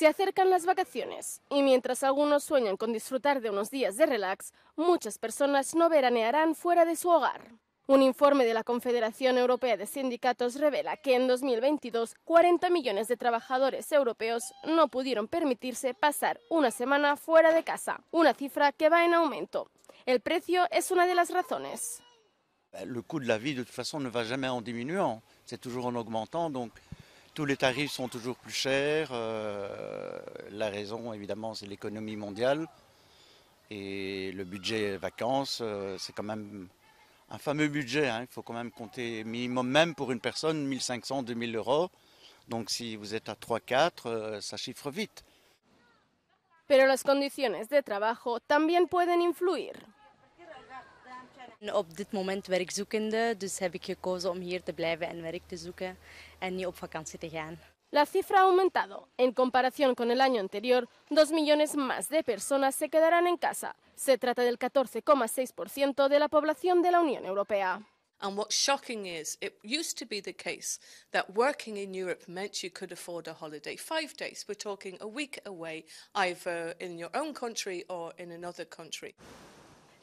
Se acercan las vacaciones y mientras algunos sueñan con disfrutar de unos días de relax, muchas personas no veranearán fuera de su hogar. Un informe de la Confederación Europea de Sindicatos revela que en 2022 40 millones de trabajadores europeos no pudieron permitirse pasar una semana fuera de casa, una cifra que va en aumento. El precio es una de las razones. El de la vida, de toute façon, va jamais en c'est toujours en tous les tarifs sont toujours plus chers. Euh, la raison, évidemment, c'est l'économie mondiale. Et le budget vacances, euh, c'est quand même un fameux budget. Hein. Il faut quand même compter minimum, même pour une personne, 1500, 2000 euros. Donc si vous êtes à 3-4, euh, ça chiffre vite. Pero las condiciones de trabajo también pueden influir. Op dit moment werkzoekende, dus heb ik gekozen om hier te blijven en werk te zoeken en niet op vakantie te gaan. La cifra ha aumentado. En comparación con el año anterior, 2 millones más de personas se quedarán en casa. Se trata del 14,6% de la población de la Unión Europea. And what's shocking is, it used to be the case that working in Europe meant you could afford a holiday. Five days, we're talking a week away, either in your own country or in another country.